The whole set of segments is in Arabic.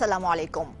السلام عليكم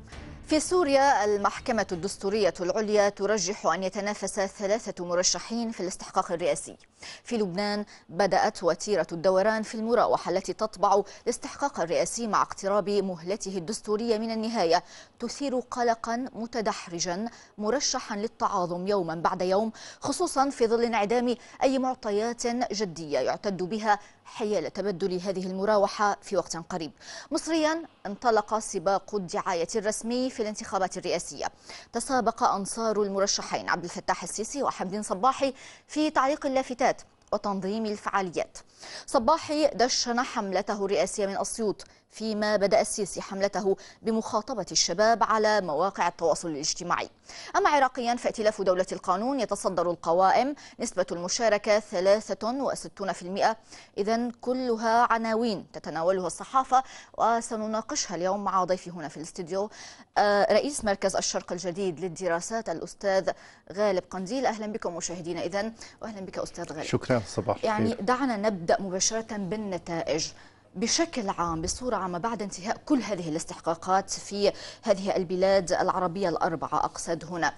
في سوريا المحكمة الدستورية العليا ترجح أن يتنافس ثلاثة مرشحين في الاستحقاق الرئاسي في لبنان بدأت وتيرة الدوران في المراوحة التي تطبع الاستحقاق الرئاسي مع اقتراب مهلته الدستورية من النهاية تثير قلقا متدحرجا مرشحا للتعاظم يوما بعد يوم خصوصا في ظل انعدام أي معطيات جدية يعتد بها حيال تبدل هذه المراوحة في وقت قريب مصريا انطلق سباق الدعاية الرسمي في الانتخابات الرئاسية تسابق أنصار المرشحين عبد الفتاح السيسي وحمد صباحي في تعليق اللافتات وتنظيم الفعاليات صباحي دشن حملته الرئاسية من أسيوط فيما بدأ السيسي حملته بمخاطبة الشباب على مواقع التواصل الاجتماعي أما عراقيا فائتلاف دولة القانون يتصدر القوائم نسبة المشاركة 63% إذا كلها عناوين تتناولها الصحافة وسنناقشها اليوم مع ضيفي هنا في الاستديو آه، رئيس مركز الشرق الجديد للدراسات الأستاذ غالب قنديل أهلا بكم مشاهدينا إذا وأهلا بك أستاذ غالب شكرا صباح يعني دعنا نبدأ مباشرة بالنتائج بشكل عام بصورة عامة بعد انتهاء كل هذه الاستحقاقات في هذه البلاد العربية الأربعة أقصد هنا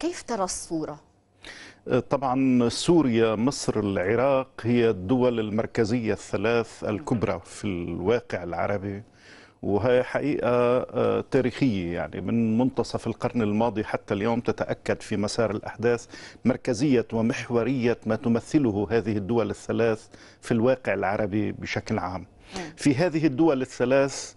كيف ترى الصورة؟ طبعا سوريا مصر العراق هي الدول المركزية الثلاث الكبرى في الواقع العربي وهي حقيقة آه، تاريخية يعني من منتصف القرن الماضي حتى اليوم تتأكد في مسار الأحداث مركزية ومحورية ما تمثله هذه الدول الثلاث في الواقع العربي بشكل عام في هذه الدول الثلاث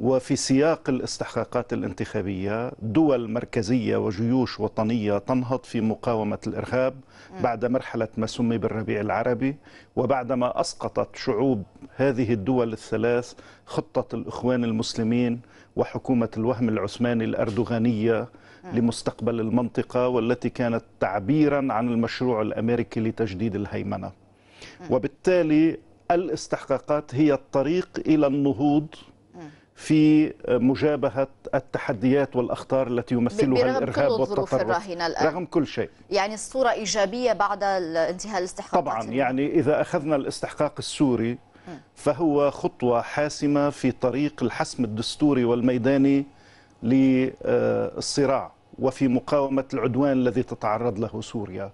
وفي سياق الاستحقاقات الانتخابية دول مركزية وجيوش وطنية تنهض في مقاومة الإرهاب بعد مرحلة ما سمي بالربيع العربي وبعدما أسقطت شعوب هذه الدول الثلاث خطة الإخوان المسلمين وحكومة الوهم العثماني الأردوغانية لمستقبل المنطقة والتي كانت تعبيرا عن المشروع الأمريكي لتجديد الهيمنة وبالتالي الاستحقاقات هي الطريق إلى النهوض في مجابهة التحديات والأخطار التي يمثلها الإرهاب والتطرف رغم كل شيء يعني الصورة إيجابية بعد انتهاء الاستحقاقات طبعا يعني إذا أخذنا الاستحقاق السوري فهو خطوة حاسمة في طريق الحسم الدستوري والميداني للصراع وفي مقاومة العدوان الذي تتعرض له سوريا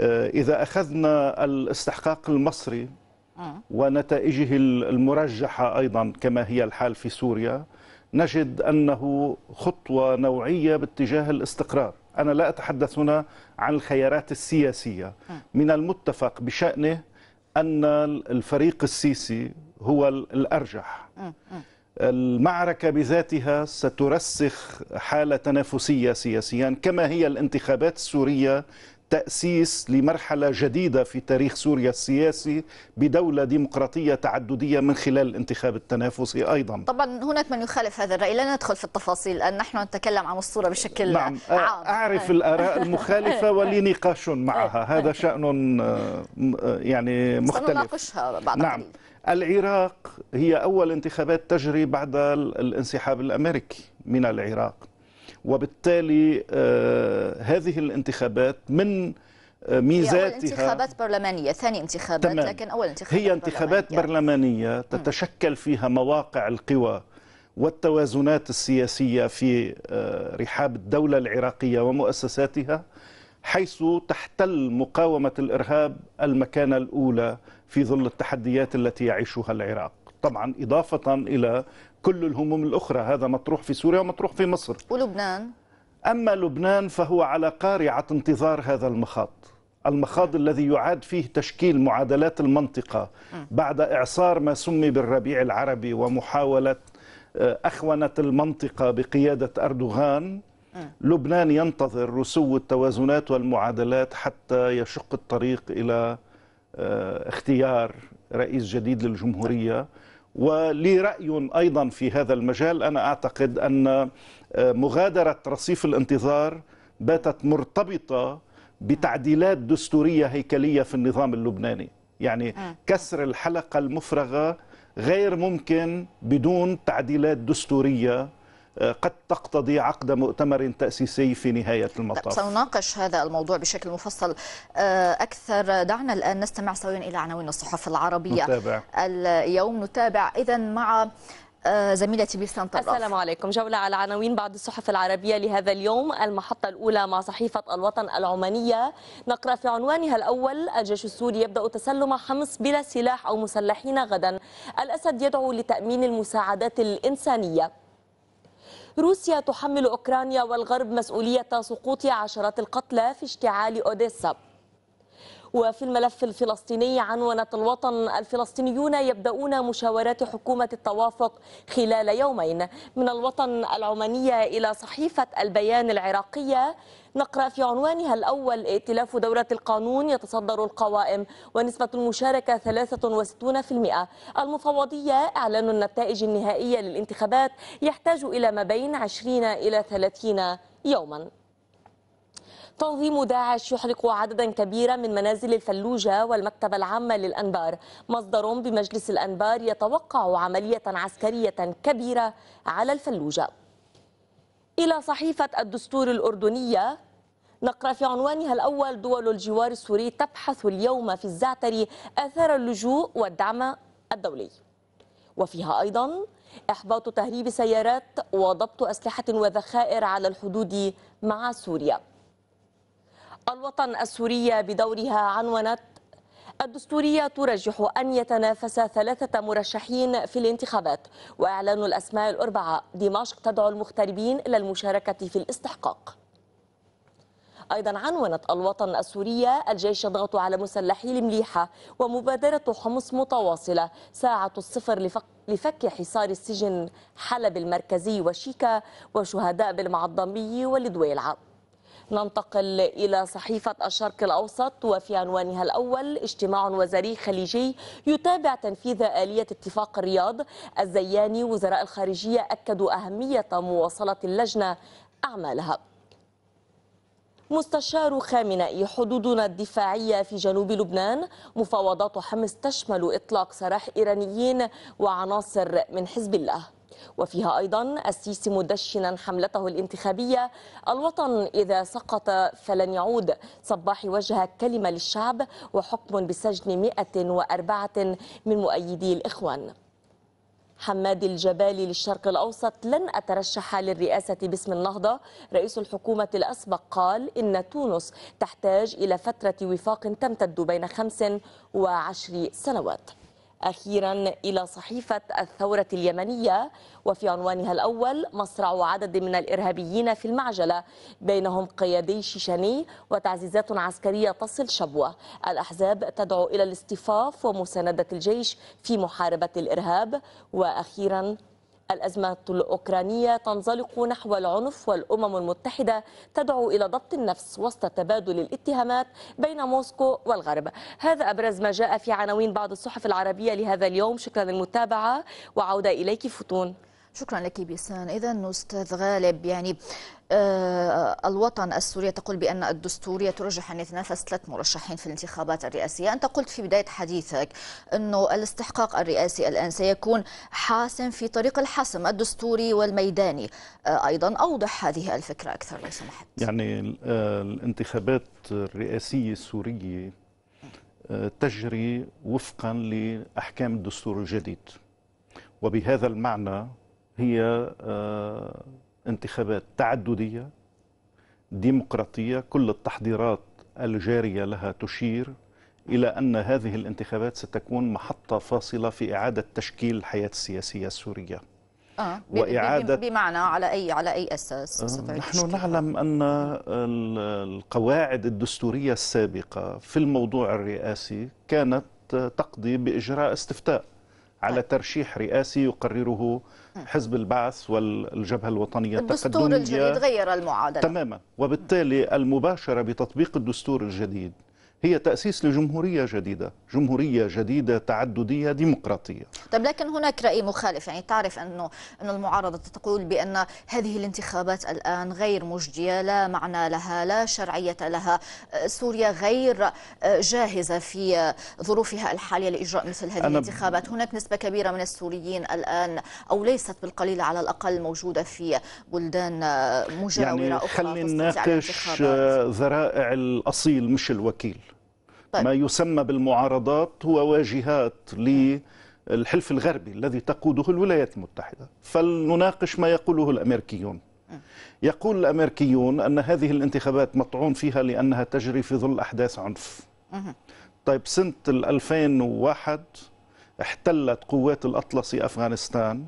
آه، إذا أخذنا الاستحقاق المصري آه. ونتائجه المرجحة أيضا كما هي الحال في سوريا نجد أنه خطوة نوعية باتجاه الاستقرار أنا لا أتحدث هنا عن الخيارات السياسية آه. من المتفق بشأنه أن الفريق السيسي هو الأرجح آه، المعركة بذاتها سترسخ حالة تنافسية سياسيا كما هي الانتخابات السورية تأسيس لمرحلة جديدة في تاريخ سوريا السياسي بدولة ديمقراطية تعددية من خلال الانتخاب التنافسي أيضا طبعا هناك من يخالف هذا الرأي لا ندخل في التفاصيل أن نحن نتكلم عن الصورة بشكل نعم. عام أعرف أيوة. الآراء المخالفة ولي نقاش معها أيوة. هذا أيوة. شأن يعني مختلف سنناقشها بعد نعم. العراق هي أول انتخابات تجري بعد الانسحاب الأمريكي من العراق وبالتالي آه، هذه الانتخابات من ميزاتها هي أول انتخابات برلمانية ثاني انتخابات تمام. لكن أول انتخابات هي انتخابات برلمانية, برلمانية تتشكل فيها مواقع القوى والتوازنات السياسية في آه، رحاب الدولة العراقية ومؤسساتها حيث تحتل مقاومة الإرهاب المكانة الأولى في ظل التحديات التي يعيشها العراق طبعا إضافة إلى كل الهموم الأخرى هذا مطروح في سوريا ومطروح في مصر ولبنان أما لبنان فهو على قارعة انتظار هذا المخاض المخاض نعم. الذي يعاد فيه تشكيل معادلات المنطقة بعد إعصار ما سمي بالربيع العربي ومحاولة آه، أخونة المنطقة بقيادة أردوغان لبنان ينتظر رسو التوازنات والمعادلات حتى يشق الطريق إلى آه، اختيار رئيس جديد للجمهورية نعم. ولي رأي أيضا في هذا المجال أنا أعتقد أن آه، مغادرة رصيف الانتظار باتت مرتبطة بتعديلات دستورية هيكلية في النظام اللبناني يعني آه. كسر الحلقة المفرغة غير ممكن بدون تعديلات دستورية قد تقتضي عقد مؤتمر تأسيسي في نهاية المطاف سنناقش هذا الموضوع بشكل مفصل آه، أكثر دعنا الآن نستمع سويا إلى عناوين الصحف العربية نتابع. اليوم نتابع إذا مع آه، زميلتي بيسان طرف السلام عليكم جولة على عناوين بعض الصحف العربية لهذا اليوم المحطة الأولى مع صحيفة الوطن العمانية نقرأ في عنوانها الأول الجيش السوري يبدأ تسلم حمص بلا سلاح أو مسلحين غدا الأسد يدعو لتأمين المساعدات الإنسانية روسيا تحمل أوكرانيا والغرب مسؤولية سقوط عشرات القتلى في اشتعال أوديسا وفي الملف الفلسطيني عنونة الوطن الفلسطينيون يبدأون مشاورات حكومة التوافق خلال يومين من الوطن العمانية إلى صحيفة البيان العراقية نقرأ في عنوانها الأول ائتلاف دورة القانون يتصدر القوائم ونسبة المشاركة 63% المفوضية إعلان النتائج النهائية للانتخابات يحتاج إلى ما بين 20 إلى 30 يوماً تنظيم داعش يحرق عددا كبيرا من منازل الفلوجة والمكتبة العامة للأنبار مصدر بمجلس الأنبار يتوقع عملية عسكرية كبيرة على الفلوجة إلى صحيفة الدستور الأردنية نقرأ في عنوانها الأول دول الجوار السوري تبحث اليوم في الزعتر آثار اللجوء والدعم الدولي وفيها أيضا إحباط تهريب سيارات وضبط أسلحة وذخائر على الحدود مع سوريا الوطن السورية بدورها عنونت الدستورية ترجح أن يتنافس ثلاثة مرشحين في الانتخابات وإعلان الأسماء الأربعة دمشق تدعو المغتربين إلى المشاركة في الاستحقاق أيضا عنونت الوطن السورية الجيش يضغط على مسلحي المليحة ومبادرة حمص متواصلة ساعة الصفر لفق لفك حصار السجن حلب المركزي وشيكا وشهداء بالمعظمي والدويلعه ننتقل إلى صحيفة الشرق الأوسط وفي عنوانها الأول اجتماع وزاري خليجي يتابع تنفيذ آلية اتفاق الرياض الزياني وزراء الخارجية أكدوا أهمية مواصلة اللجنة أعمالها مستشار خامنئي حدودنا الدفاعية في جنوب لبنان مفاوضات حمص تشمل إطلاق سراح إيرانيين وعناصر من حزب الله وفيها أيضا السيسي مدشنا حملته الانتخابية الوطن إذا سقط فلن يعود صباح وجه كلمة للشعب وحكم بسجن 104 من مؤيدي الإخوان حماد الجبالي للشرق الأوسط لن أترشح للرئاسة باسم النهضة رئيس الحكومة الأسبق قال إن تونس تحتاج إلى فترة وفاق تمتد بين خمس وعشر سنوات أخيرا إلى صحيفة الثورة اليمنية وفي عنوانها الأول مصرع عدد من الإرهابيين في المعجلة بينهم قيادي شيشاني وتعزيزات عسكرية تصل شبوة الأحزاب تدعو إلى الاصطفاف ومساندة الجيش في محاربة الإرهاب وأخيرا الأزمة الأوكرانية تنزلق نحو العنف والأمم المتحدة تدعو إلى ضبط النفس وسط تبادل الاتهامات بين موسكو والغرب هذا أبرز ما جاء في عناوين بعض الصحف العربية لهذا اليوم شكرا للمتابعة وعودة إليك فتون شكرا لك بيسان إذا أستاذ غالب يعني آه، الوطن السوري تقول بأن الدستورية ترجح أن يتنافس ثلاث مرشحين في الانتخابات الرئاسية أنت قلت في بداية حديثك أنه الاستحقاق الرئاسي الآن سيكون حاسم في طريق الحسم الدستوري والميداني آه، أيضا أوضح هذه الفكرة أكثر لو سمحت يعني آه، الانتخابات الرئاسية السورية تجري وفقا لأحكام الدستور الجديد وبهذا المعنى هي آه، انتخابات تعددية ديمقراطية كل التحضيرات الجارية لها تشير إلى أن هذه الانتخابات ستكون محطة فاصلة في إعادة تشكيل الحياة السياسية السورية آه وإعادة بمعنى على أي على أي أساس آه نحن نعلم أن القواعد الدستورية السابقة في الموضوع الرئاسي كانت تقضي بإجراء استفتاء على طيب. ترشيح رئاسي يقرره حزب البعث والجبهه الوطنيه التقدميه الدستور الجديد غير المعادله تماما وبالتالي المباشره بتطبيق الدستور الجديد هي تأسيس لجمهورية جديدة جمهورية جديدة تعددية ديمقراطية طب لكن هناك رأي مخالف يعني تعرف أنه أن المعارضة تقول بأن هذه الانتخابات الآن غير مجدية لا معنى لها لا شرعية لها أه، سوريا غير أه، جاهزة في أه، ظروفها الحالية لإجراء مثل هذه الانتخابات هناك نسبة كبيرة من السوريين الآن أو ليست بالقليلة على الأقل موجودة في بلدان مجاورة يعني أخرى خلينا نناقش ذرائع الأصيل مش الوكيل طيب. ما يسمى بالمعارضات هو واجهات للحلف الغربي الذي تقوده الولايات المتحدة فلنناقش ما يقوله الأمريكيون يقول الأمريكيون أن هذه الانتخابات مطعون فيها لأنها تجري في ظل أحداث عنف طيب سنة 2001 احتلت قوات الأطلسي أفغانستان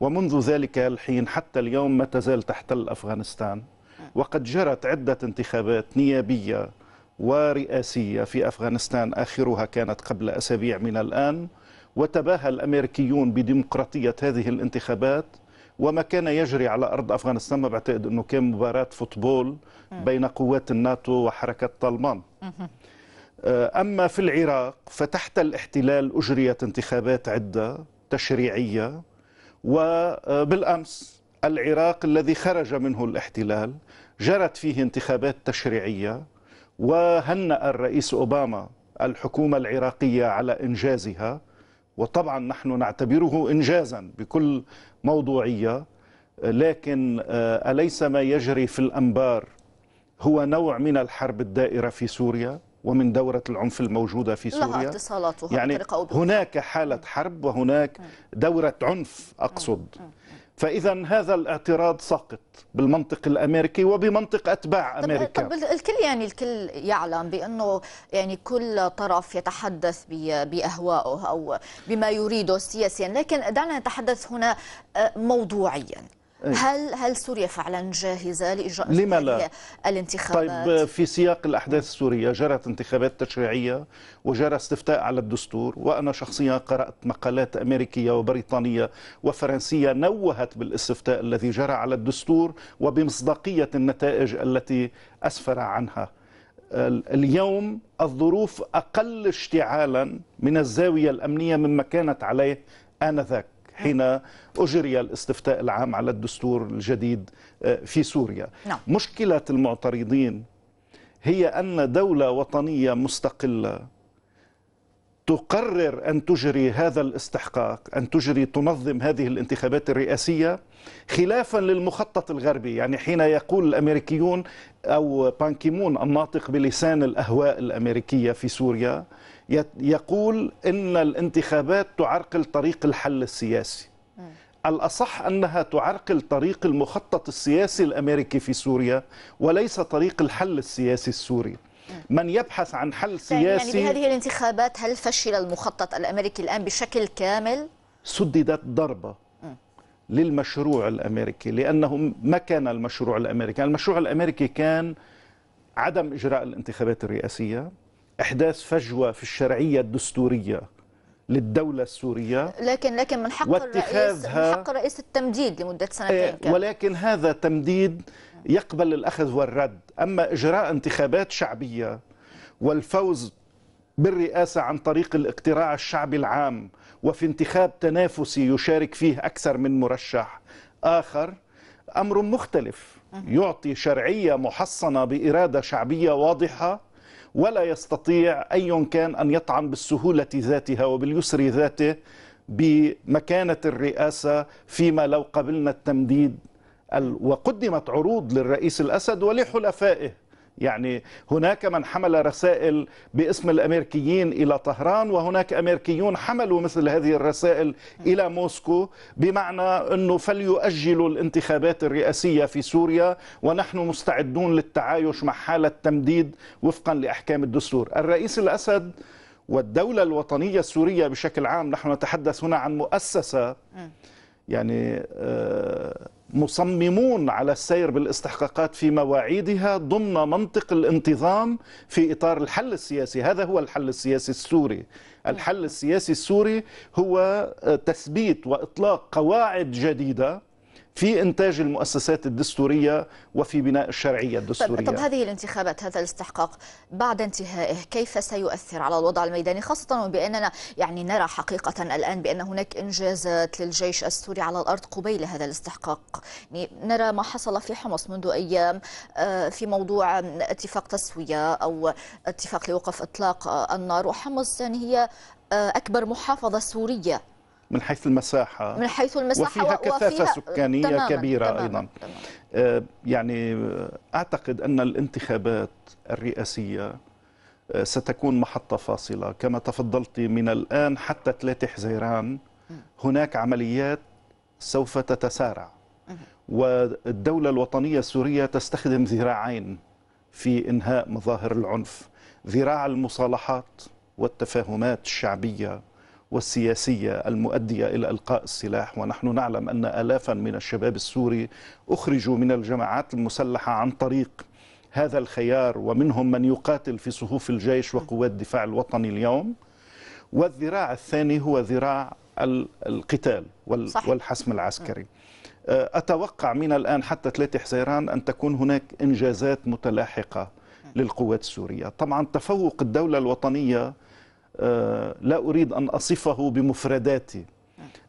ومنذ ذلك الحين حتى اليوم ما تزال تحتل أفغانستان وقد جرت عدة انتخابات نيابية ورئاسية في أفغانستان آخرها كانت قبل أسابيع من الآن وتباهى الأمريكيون بديمقراطية هذه الانتخابات وما كان يجري على أرض أفغانستان ما بعتقد أنه كان مباراة فوتبول بين قوات الناتو وحركة طالبان آه، أما في العراق فتحت الاحتلال أجريت انتخابات عدة تشريعية وبالأمس العراق الذي خرج منه الاحتلال جرت فيه انتخابات تشريعية وهنأ الرئيس أوباما الحكومة العراقية على إنجازها وطبعا نحن نعتبره إنجازا بكل موضوعية لكن آه، أليس ما يجري في الأنبار هو نوع من الحرب الدائرة في سوريا ومن دورة العنف الموجودة في سوريا لها اتصالاتها يعني هناك حالة حرب وهناك دورة عنف أقصد فاذا هذا الاعتراض ساقط بالمنطق الامريكي وبمنطق اتباع امريكا طب الكل يعني الكل يعلم بانه يعني كل طرف يتحدث باهوائه او بما يريده سياسيا لكن دعنا نتحدث هنا آه، موضوعيا هل هل سوريا فعلا جاهزه لاجراء لما لا؟ الانتخابات؟ طيب آه، في سياق الاحداث السوريه جرت انتخابات تشريعيه وجرى استفتاء على الدستور وانا شخصيا قرات مقالات امريكيه وبريطانيه وفرنسيه نوهت بالاستفتاء الذي جرى على الدستور وبمصداقيه النتائج التي اسفر عنها. اليوم الظروف اقل اشتعالا من الزاويه الامنيه مما كانت عليه انذاك. حين أجري الاستفتاء العام على الدستور الجديد آه، في سوريا نعم. مشكلة المعترضين هي أن دولة وطنية مستقلة تقرر أن تجري هذا الاستحقاق أن تجري تنظم هذه الانتخابات الرئاسية خلافا للمخطط الغربي يعني حين يقول الأمريكيون أو بانكيمون الناطق بلسان الأهواء الأمريكية في سوريا يقول ان الانتخابات تعرقل طريق الحل السياسي الأصح أنها تعرقل طريق المخطط السياسي الأمريكي في سوريا وليس طريق الحل السياسي السوري من يبحث عن حل يعني سياسي يعني بهذه الانتخابات هل فشل المخطط الأمريكي الآن بشكل كامل؟ سددت ضربة للمشروع الأمريكي لأنه ما كان المشروع الأمريكي المشروع الأمريكي كان عدم إجراء الانتخابات الرئاسية إحداث فجوة في الشرعية الدستورية للدولة السورية لكن لكن من حق الرئيس من حق الرئيس التمديد لمدة سنتين إيه، كان. ولكن هذا تمديد يقبل الأخذ والرد أما إجراء انتخابات شعبية والفوز بالرئاسة عن طريق الاقتراع الشعبي العام وفي انتخاب تنافسي يشارك فيه أكثر من مرشح آخر أمر مختلف يعطي شرعية محصنة بإرادة شعبية واضحة ولا يستطيع أي كان أن يطعن بالسهولة ذاتها وباليسر ذاته بمكانة الرئاسة فيما لو قبلنا التمديد وقدمت عروض للرئيس الأسد ولحلفائه يعني هناك من حمل رسائل باسم الامريكيين الى طهران وهناك امريكيون حملوا مثل هذه الرسائل الى موسكو بمعنى انه فليؤجلوا الانتخابات الرئاسيه في سوريا ونحن مستعدون للتعايش مع حاله تمديد وفقا لاحكام الدستور. الرئيس الاسد والدوله الوطنيه السوريه بشكل عام نحن نتحدث هنا عن مؤسسه يعني آه مصممون على السير بالاستحقاقات في مواعيدها ضمن منطق الانتظام في اطار الحل السياسي، هذا هو الحل السياسي السوري. الحل السياسي السوري هو آه، تثبيت واطلاق قواعد جديده في إنتاج المؤسسات الدستورية وفي بناء الشرعية الدستورية طب, طب هذه الانتخابات هذا الاستحقاق بعد انتهائه كيف سيؤثر على الوضع الميداني خاصة بأننا يعني نرى حقيقة الآن بأن هناك إنجازات للجيش السوري على الأرض قبيل هذا الاستحقاق يعني نرى ما حصل في حمص منذ أيام آه، في موضوع اتفاق تسوية أو اتفاق لوقف إطلاق النار وحمص يعني هي آه، أكبر محافظة سورية من حيث المساحة من حيث المساحة وفيها كثافة وفيها سكانية تماماً كبيرة تماماً أيضا تماماً آه، يعني أعتقد أن الانتخابات الرئاسية آه، ستكون محطة فاصلة كما تفضلت من الآن حتى 3 حزيران هناك عمليات سوف تتسارع والدولة الوطنية السورية تستخدم ذراعين في إنهاء مظاهر العنف ذراع المصالحات والتفاهمات الشعبية والسياسية المؤدية إلى إلقاء السلاح ونحن نعلم أن آلافا من الشباب السوري أخرجوا من الجماعات المسلحة عن طريق هذا الخيار ومنهم من يقاتل في صفوف الجيش وقوات الدفاع الوطني اليوم والذراع الثاني هو ذراع القتال والحسم العسكري آه، أتوقع من الآن حتى 3 حزيران أن تكون هناك إنجازات متلاحقة للقوات السورية طبعا تفوق الدولة الوطنية آه، لا أريد أن أصفه بمفرداتي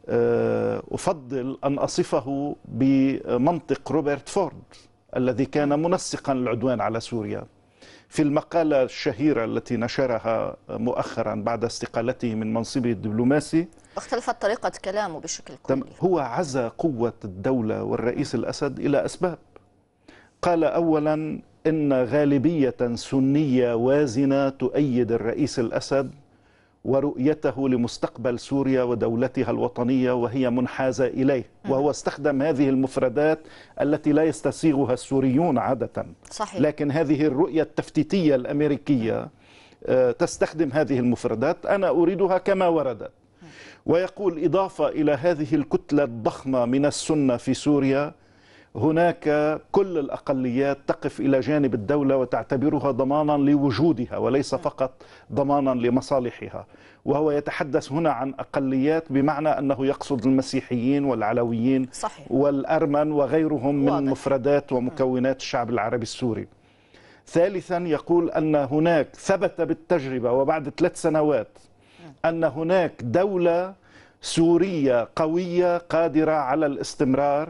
آه، أفضل أن أصفه بمنطق روبرت فورد الذي كان منسقا العدوان على سوريا في المقالة الشهيرة التي نشرها مؤخرا بعد استقالته من منصبه الدبلوماسي اختلفت طريقة كلامه بشكل كلي هو عزى قوة الدولة والرئيس الأسد إلى أسباب قال أولا إن غالبية سنية وازنة تؤيد الرئيس الأسد ورؤيته لمستقبل سوريا ودولتها الوطنية وهي منحازة إليه نعم. وهو استخدم هذه المفردات التي لا يستسيغها السوريون عادة صحيح. لكن هذه الرؤية التفتيتية الأمريكية آه، تستخدم هذه المفردات أنا أريدها كما وردت نعم. ويقول إضافة إلى هذه الكتلة الضخمة من السنة في سوريا هناك كل الأقليات تقف إلى جانب الدولة وتعتبرها ضمانا لوجودها وليس فقط ضمانا لمصالحها وهو يتحدث هنا عن أقليات بمعنى أنه يقصد المسيحيين والعلويين صحيح. والأرمن وغيرهم من واضح. مفردات ومكونات الشعب العربي السوري ثالثا يقول أن هناك ثبت بالتجربة وبعد ثلاث سنوات أن هناك دولة سورية قوية قادرة على الاستمرار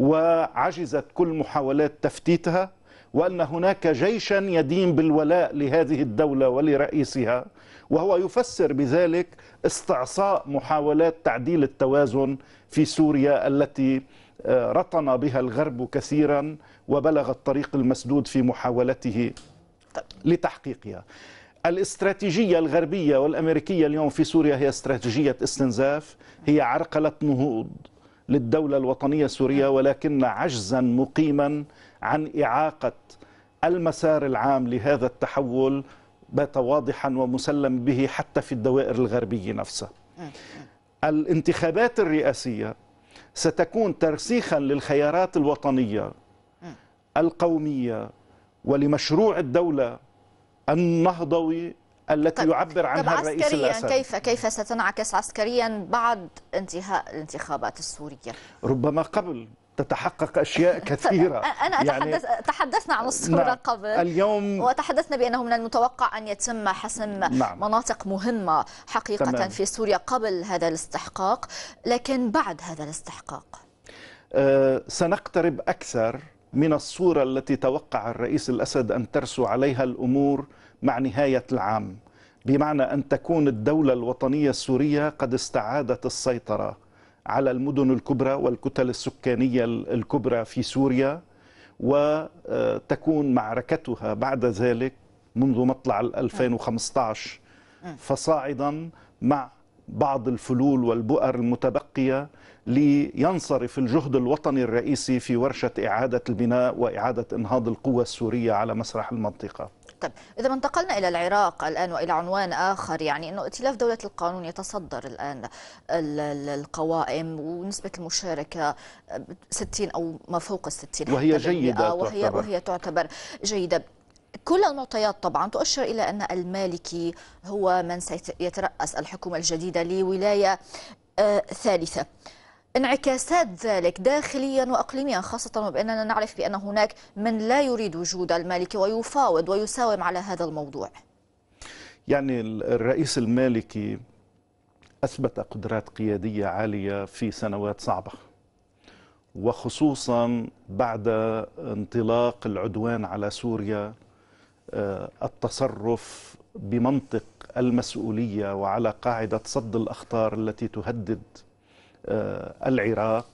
وعجزت كل محاولات تفتيتها وأن هناك جيشا يدين بالولاء لهذه الدولة ولرئيسها وهو يفسر بذلك استعصاء محاولات تعديل التوازن في سوريا التي آه، رطن بها الغرب كثيرا وبلغ الطريق المسدود في محاولته لتحقيقها الاستراتيجية الغربية والأمريكية اليوم في سوريا هي استراتيجية استنزاف هي عرقلة نهوض للدولة الوطنية السورية ولكن عجزا مقيما عن إعاقة المسار العام لهذا التحول بات واضحا ومسلم به حتى في الدوائر الغربية نفسها الانتخابات الرئاسية ستكون ترسيخا للخيارات الوطنية القومية ولمشروع الدولة النهضوي التي طيب، يعبر عنها طيب، الرئيس عسكريا الأسد كيف كيف ستنعكس عسكريا بعد انتهاء الانتخابات السورية ربما قبل تتحقق اشياء طيب، كثيره انا يعني اتحدث يعني تحدثنا عن الصوره نعم قبل اليوم وتحدثنا بانه من المتوقع ان يتم حسم نعم مناطق مهمه حقيقه تمام في سوريا قبل هذا الاستحقاق لكن بعد هذا الاستحقاق أه سنقترب اكثر من الصوره التي توقع الرئيس الاسد ان ترسو عليها الامور مع نهاية العام بمعنى أن تكون الدولة الوطنية السورية قد استعادت السيطرة على المدن الكبرى والكتل السكانية الكبرى في سوريا وتكون آه، معركتها بعد ذلك منذ مطلع 2015 فصاعدا مع بعض الفلول والبؤر المتبقية لينصرف الجهد الوطني الرئيسي في ورشة إعادة البناء وإعادة إنهاض القوى السورية على مسرح المنطقة طيب إذا انتقلنا إلى العراق الآن وإلى عنوان آخر يعني أنه ائتلاف دولة القانون يتصدر الآن القوائم ونسبة المشاركة 60 أو ما فوق ال 60 وهي جيدة وهي, تعتبر. وهي تعتبر جيدة كل المعطيات طبعا تؤشر إلى أن المالكي هو من سيترأس الحكومة الجديدة لولاية آه، ثالثة انعكاسات ذلك داخليا وأقليميا خاصة وبأننا نعرف بأن هناك من لا يريد وجود المالكي ويفاوض ويساوم على هذا الموضوع يعني الرئيس المالكي أثبت قدرات قيادية عالية في سنوات صعبة وخصوصا بعد انطلاق العدوان على سوريا آه، التصرف بمنطق المسؤولية وعلى قاعدة صد الأخطار التي تهدد آه، العراق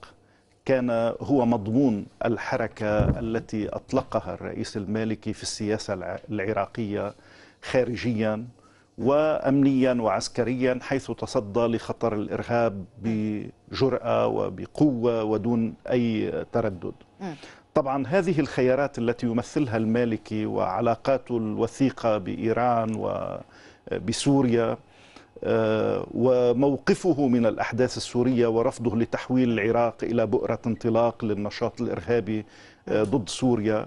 كان هو مضمون الحركة التي أطلقها الرئيس المالكي في السياسة العراقية خارجيا وأمنيا وعسكريا حيث تصدى لخطر الإرهاب بجرأة وبقوة ودون أي تردد طبعا هذه الخيارات التي يمثلها المالكي وعلاقاته الوثيقة بإيران وبسوريا آه، وموقفه من الأحداث السورية ورفضه لتحويل العراق إلى بؤرة انطلاق للنشاط الإرهابي آه، ضد سوريا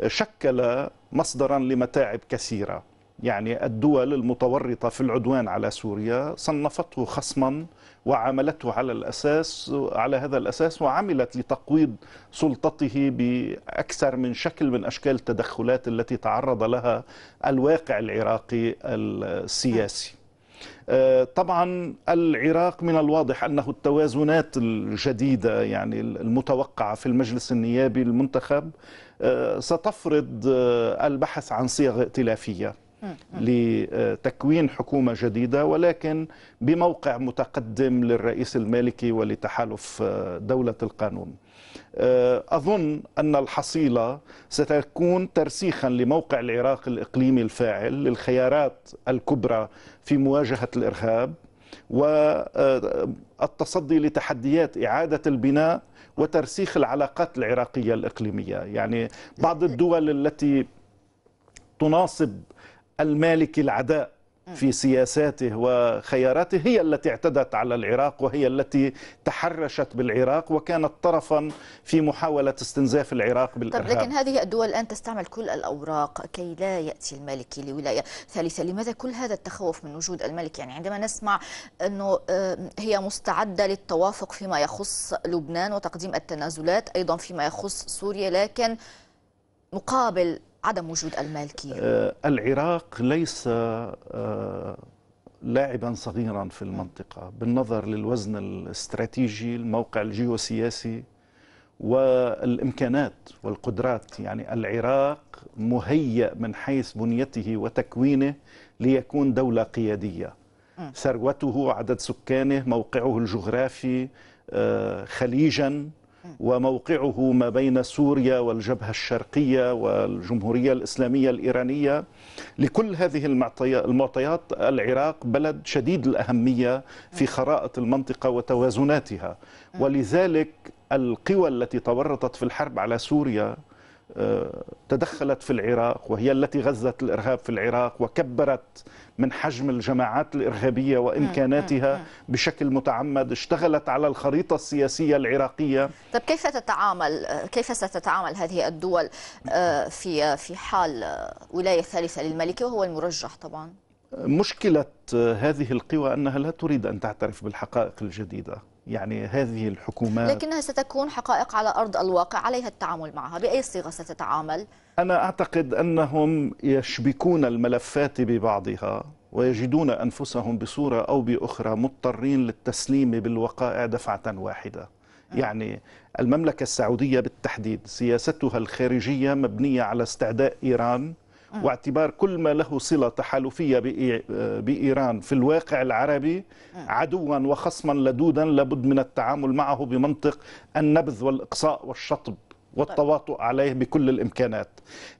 آه، شكل مصدرا لمتاعب كثيرة يعني الدول المتورطة في العدوان على سوريا صنفته خصما وعاملته على الأساس على هذا الأساس وعملت لتقويض سلطته بأكثر من شكل من أشكال التدخلات التي تعرض لها الواقع العراقي السياسي آه، طبعا العراق من الواضح أنه التوازنات الجديدة يعني المتوقعة في المجلس النيابي المنتخب آه، ستفرض آه، البحث عن صيغ ائتلافية لتكوين حكومة جديدة ولكن بموقع متقدم للرئيس المالكي ولتحالف دولة القانون آه، أظن أن الحصيلة ستكون ترسيخا لموقع العراق الإقليمي الفاعل للخيارات الكبرى في مواجهة الإرهاب والتصدي آه، لتحديات إعادة البناء وترسيخ العلاقات العراقية الإقليمية يعني بعض الدول التي تناصب المالك العداء في سياساته وخياراته هي التي اعتدت على العراق وهي التي تحرشت بالعراق وكانت طرفا في محاولة استنزاف العراق بالإرهاب طب لكن هذه الدول الآن تستعمل كل الأوراق كي لا يأتي المالكي لولاية ثالثة لماذا كل هذا التخوف من وجود الملك يعني عندما نسمع أنه هي مستعدة للتوافق فيما يخص لبنان وتقديم التنازلات أيضا فيما يخص سوريا لكن مقابل عدم وجود المالكية آه، العراق ليس آه، لاعبا صغيرا في المنطقة بالنظر للوزن الاستراتيجي الموقع الجيوسياسي والإمكانات والقدرات يعني العراق مهيأ من حيث بنيته وتكوينه ليكون دولة قيادية ثروته عدد سكانه موقعه الجغرافي آه، خليجا وموقعه ما بين سوريا والجبهة الشرقية والجمهورية الإسلامية الإيرانية لكل هذه المعطيات العراق بلد شديد الأهمية في خرائط المنطقة وتوازناتها ولذلك القوى التي تورطت في الحرب على سوريا تدخلت في العراق وهي التي غزت الارهاب في العراق وكبرت من حجم الجماعات الارهابيه وامكاناتها بشكل متعمد، اشتغلت على الخريطه السياسيه العراقيه. طيب كيف تتعامل كيف ستتعامل هذه الدول آه، في في حال آه، ولايه ثالثه للملكه وهو المرجح طبعا؟ مشكله هذه القوى انها لا تريد ان تعترف بالحقائق الجديده. يعني هذه الحكومات لكنها ستكون حقائق على أرض الواقع عليها التعامل معها بأي صيغة ستتعامل؟ أنا أعتقد أنهم يشبكون الملفات ببعضها ويجدون أنفسهم بصورة أو بأخرى مضطرين للتسليم بالوقائع دفعة واحدة أه. يعني المملكة السعودية بالتحديد سياستها الخارجية مبنية على استعداء إيران واعتبار كل ما له صلة تحالفية بإيران في الواقع العربي عدوا وخصما لدودا لابد من التعامل معه بمنطق النبذ والإقصاء والشطب والتواطؤ طيب. عليه بكل الإمكانات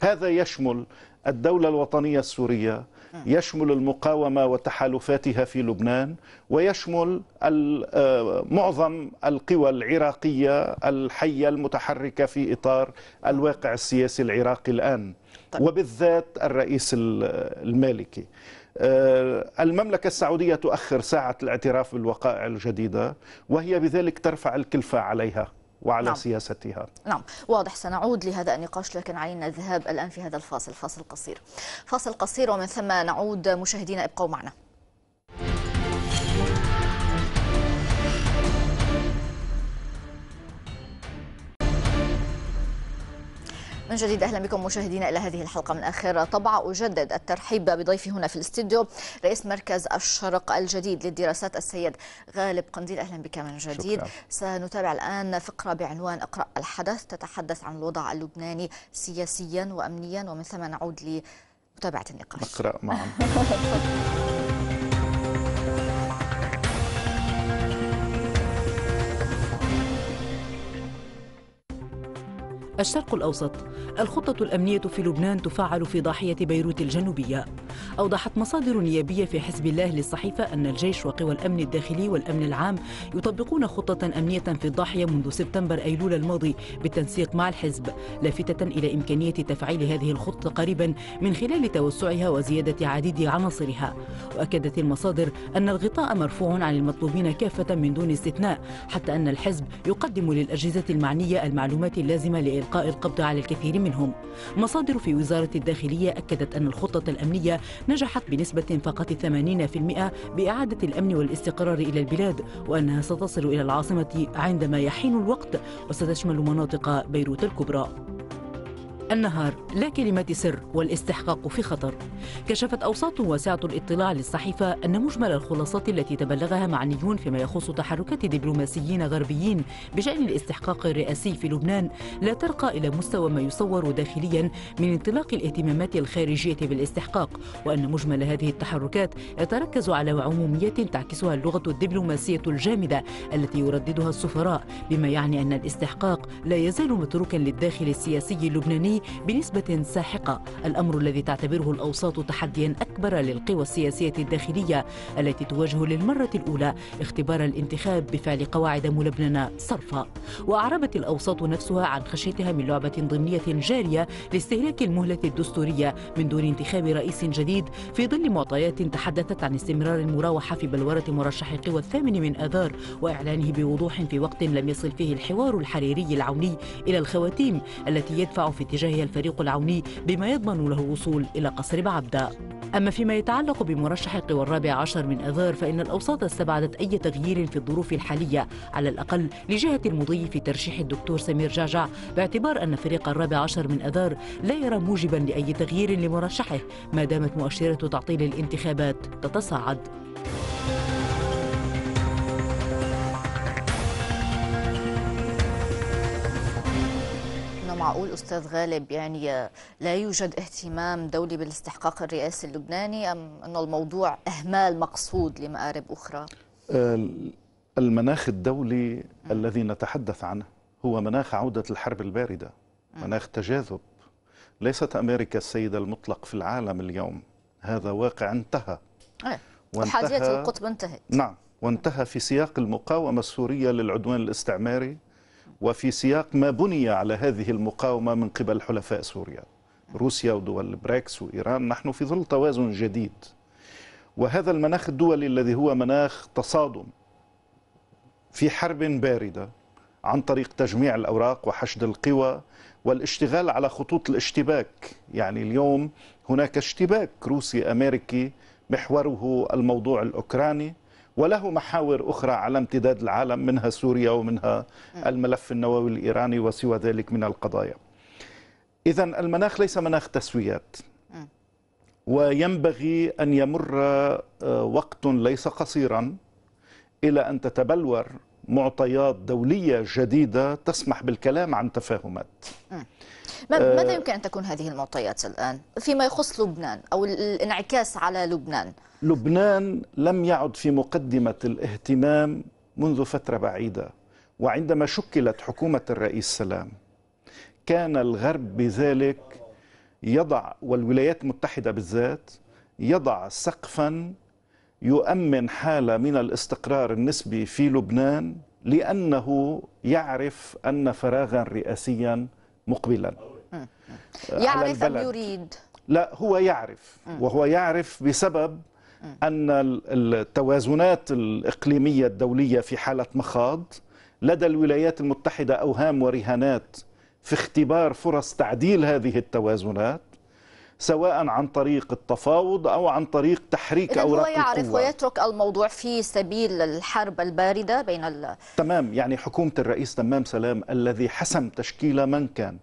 هذا يشمل الدولة الوطنية السورية يشمل المقاومة وتحالفاتها في لبنان ويشمل آه، معظم القوى العراقية الحية المتحركة في إطار الواقع السياسي العراقي الآن طيب. وبالذات الرئيس المالكي آه، المملكة السعودية تؤخر ساعة الاعتراف بالوقائع الجديدة وهي بذلك ترفع الكلفة عليها وعلى نعم. سياستها نعم واضح سنعود لهذا النقاش لكن علينا الذهاب الآن في هذا الفاصل فاصل قصير فاصل قصير ومن ثم نعود مشاهدينا ابقوا معنا من جديد اهلا بكم مشاهدينا الى هذه الحلقه من اخر طبعا اجدد الترحيب بضيفي هنا في الاستديو رئيس مركز الشرق الجديد للدراسات السيد غالب قنديل اهلا بك من جديد شكرا. سنتابع الان فقره بعنوان اقرا الحدث تتحدث عن الوضع اللبناني سياسيا وامنيا ومن ثم نعود لمتابعه النقاش نقرا معا الشرق الأوسط الخطة الأمنية في لبنان تفعل في ضاحية بيروت الجنوبية أوضحت مصادر نيابية في حزب الله للصحيفة أن الجيش وقوى الأمن الداخلي والأمن العام يطبقون خطة أمنية في الضاحية منذ سبتمبر أيلول الماضي بالتنسيق مع الحزب لافتة إلى إمكانية تفعيل هذه الخطة قريبا من خلال توسعها وزيادة عديد عناصرها وأكدت المصادر أن الغطاء مرفوع عن المطلوبين كافة من دون استثناء حتى أن الحزب يقدم للأجهزة المعنية المعلومات اللازمة لإلقاء إلقاء القبض على الكثير منهم مصادر في وزارة الداخلية أكدت أن الخطة الأمنية نجحت بنسبة فقط 80% بإعادة الأمن والاستقرار إلى البلاد وأنها ستصل إلى العاصمة عندما يحين الوقت وستشمل مناطق بيروت الكبرى النهار لا كلمات سر والاستحقاق في خطر كشفت أوساط واسعة الاطلاع للصحيفة أن مجمل الخلاصات التي تبلغها معنيون فيما يخص تحركات دبلوماسيين غربيين بشأن الاستحقاق الرئاسي في لبنان لا ترقى إلى مستوى ما يصور داخليا من انطلاق الاهتمامات الخارجية بالاستحقاق وأن مجمل هذه التحركات يتركز على عمومية تعكسها اللغة الدبلوماسية الجامدة التي يرددها السفراء بما يعني أن الاستحقاق لا يزال متروكا للداخل السياسي اللبناني بنسبة ساحقة الأمر الذي تعتبره الأوساط تحديا أكبر للقوى السياسية الداخلية التي تواجه للمرة الأولى اختبار الانتخاب بفعل قواعد ملبنة صرفة وأعربت الأوساط نفسها عن خشيتها من لعبة ضمنية جارية لاستهلاك المهلة الدستورية من دون انتخاب رئيس جديد في ظل معطيات تحدثت عن استمرار المراوحة في بلورة مرشح قوى الثامن من آذار وإعلانه بوضوح في وقت لم يصل فيه الحوار الحريري العوني إلى الخواتيم التي يدفع في اتجاه يواجهها الفريق العوني بما يضمن له الوصول إلى قصر بعبدة أما فيما يتعلق بمرشح قوى الرابع عشر من أذار فإن الأوساط استبعدت أي تغيير في الظروف الحالية على الأقل لجهة المضي في ترشيح الدكتور سمير جعجع باعتبار أن فريق الرابع عشر من أذار لا يرى موجبا لأي تغيير لمرشحه ما دامت مؤشرات تعطيل الانتخابات تتصاعد معقول أستاذ غالب يعني لا يوجد اهتمام دولي بالاستحقاق الرئاسي اللبناني أم أن الموضوع إهمال مقصود لمآرب أخرى؟ المناخ الدولي م. الذي نتحدث عنه هو مناخ عودة الحرب الباردة م. مناخ تجاذب ليست أمريكا السيدة المطلق في العالم اليوم هذا واقع انتهى آه، وحادية القطب انتهت نعم وانتهى في سياق المقاومة السورية للعدوان الاستعماري وفي سياق ما بني على هذه المقاومة من قبل حلفاء سوريا روسيا ودول البريكس وإيران نحن في ظل توازن جديد وهذا المناخ الدولي الذي هو مناخ تصادم في حرب باردة عن طريق تجميع الأوراق وحشد القوى والاشتغال على خطوط الاشتباك يعني اليوم هناك اشتباك روسي أمريكي محوره الموضوع الأوكراني وله محاور أخرى على امتداد العالم منها سوريا ومنها الملف النووي الإيراني وسوى ذلك من القضايا إذا المناخ ليس مناخ تسويات وينبغي أن يمر آه، وقت ليس قصيرا إلى أن تتبلور معطيات دولية جديدة تسمح بالكلام عن تفاهمات آه، ماذا يمكن أن تكون هذه المعطيات الآن فيما يخص لبنان أو الانعكاس على لبنان لبنان لم يعد في مقدمة الاهتمام منذ فترة بعيدة وعندما شكلت حكومة الرئيس سلام كان الغرب بذلك يضع والولايات المتحدة بالذات يضع سقفا يؤمن حالة من الاستقرار النسبي في لبنان لأنه يعرف أن فراغا رئاسيا مقبلا يعرف أم يريد لا هو يعرف وهو يعرف بسبب أن التوازنات الإقليمية الدولية في حالة مخاض لدى الولايات المتحدة أوهام ورهانات في اختبار فرص تعديل هذه التوازنات سواء عن طريق التفاوض أو عن طريق تحريك أوراق القوى هو يعرف القوة. ويترك الموضوع في سبيل الحرب الباردة بين ال... تمام يعني حكومة الرئيس تمام سلام الذي حسم تشكيل من كان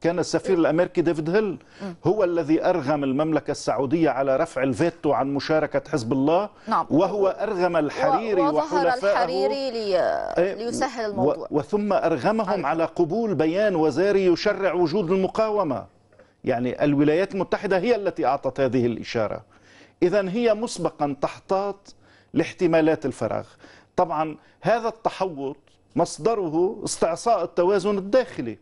كان السفير الامريكي ديفيد هيل هو الذي ارغم المملكه السعوديه على رفع الفيتو عن مشاركه حزب الله نعم. وهو ارغم الحريري وظهر الحريري لي... إيه، ليسهل الموضوع وثم ارغمهم أيوة. على قبول بيان وزاري يشرع وجود المقاومه يعني الولايات المتحده هي التي اعطت هذه الاشاره اذا هي مسبقا تحتاط لاحتمالات الفراغ طبعا هذا التحوط مصدره استعصاء التوازن الداخلي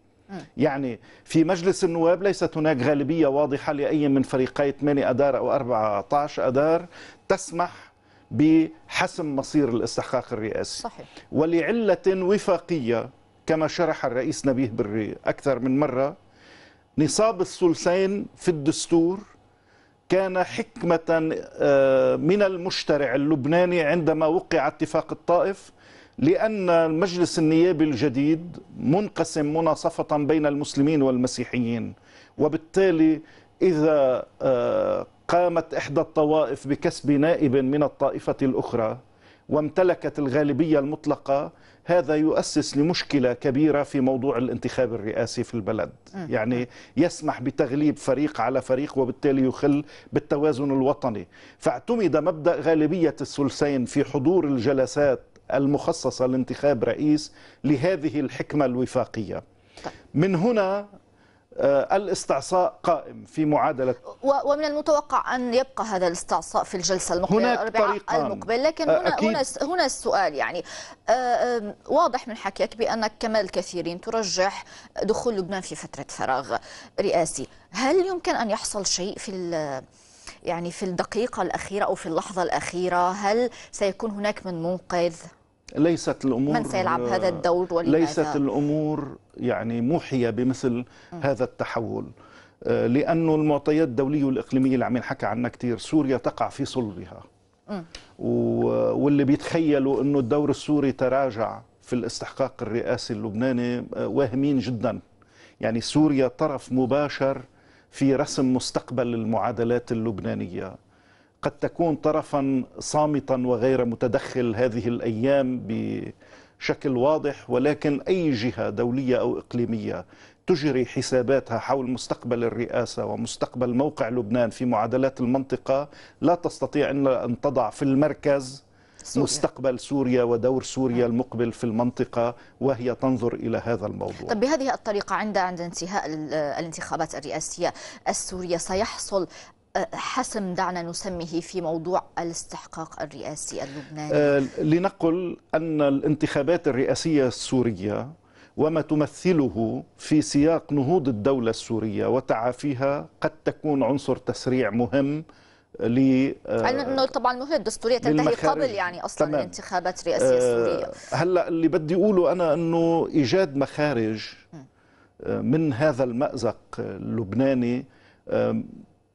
يعني في مجلس النواب ليست هناك غالبية واضحة لأي من فريقي 8 أدار أو 14 أدار تسمح بحسم مصير الاستحقاق الرئاسي صحيح. ولعلة وفاقية كما شرح الرئيس نبيه بري أكثر من مرة نصاب الثلثين في الدستور كان حكمة آه، من المشترع اللبناني عندما وقع اتفاق الطائف لأن المجلس النيابي الجديد منقسم مناصفة بين المسلمين والمسيحيين وبالتالي إذا آه، قامت إحدى الطوائف بكسب نائب من الطائفة الأخرى وامتلكت الغالبية المطلقة هذا يؤسس لمشكلة كبيرة في موضوع الانتخاب الرئاسي في البلد يعني يسمح بتغليب فريق على فريق وبالتالي يخل بالتوازن الوطني فاعتمد مبدأ غالبية الثلثين في حضور الجلسات المخصصة لانتخاب رئيس لهذه الحكمة الوفاقية طيب. من هنا آه، الاستعصاء قائم في معادلة ومن المتوقع أن يبقى هذا الاستعصاء في الجلسة المقبلة هناك طريقان المقبل لكن آه، هنا, هنا, هنا السؤال يعني آه، واضح من حكيك بأنك كما الكثيرين ترجح دخول لبنان في فترة فراغ رئاسي هل يمكن أن يحصل شيء في يعني في الدقيقة الأخيرة أو في اللحظة الأخيرة هل سيكون هناك من منقذ؟ ليست الامور من سيلعب هذا الدور ولماذا ليست الامور يعني موحيه بمثل هذا التحول آه، لانه المعطيات الدوليه والاقليميه اللي عم ينحكى عنها كثير سوريا تقع في صلبها واللي بيتخيلوا انه الدور السوري تراجع في الاستحقاق الرئاسي اللبناني آه، واهمين جدا يعني سوريا طرف مباشر في رسم مستقبل المعادلات اللبنانيه قد تكون طرفا صامتا وغير متدخل هذه الايام بشكل واضح ولكن اي جهه دوليه او اقليميه تجري حساباتها حول مستقبل الرئاسه ومستقبل موقع لبنان في معادلات المنطقه لا تستطيع الا ان تضع في المركز سوريا. مستقبل سوريا ودور سوريا المقبل في المنطقة وهي تنظر إلى هذا الموضوع طب بهذه الطريقة عند عند انتهاء الانتخابات الرئاسية السورية سيحصل حسم دعنا نسميه في موضوع الاستحقاق الرئاسي اللبناني آه، لنقل أن الانتخابات الرئاسية السورية وما تمثله في سياق نهوض الدولة السورية وتعافيها قد تكون عنصر تسريع مهم ل آه، انه طبعا المهله الدستوريه تنتهي قبل يعني اصلا تمام. الانتخابات الرئاسيه آه، السوريه هلا اللي بدي اقوله انا انه ايجاد مخارج من هذا المازق اللبناني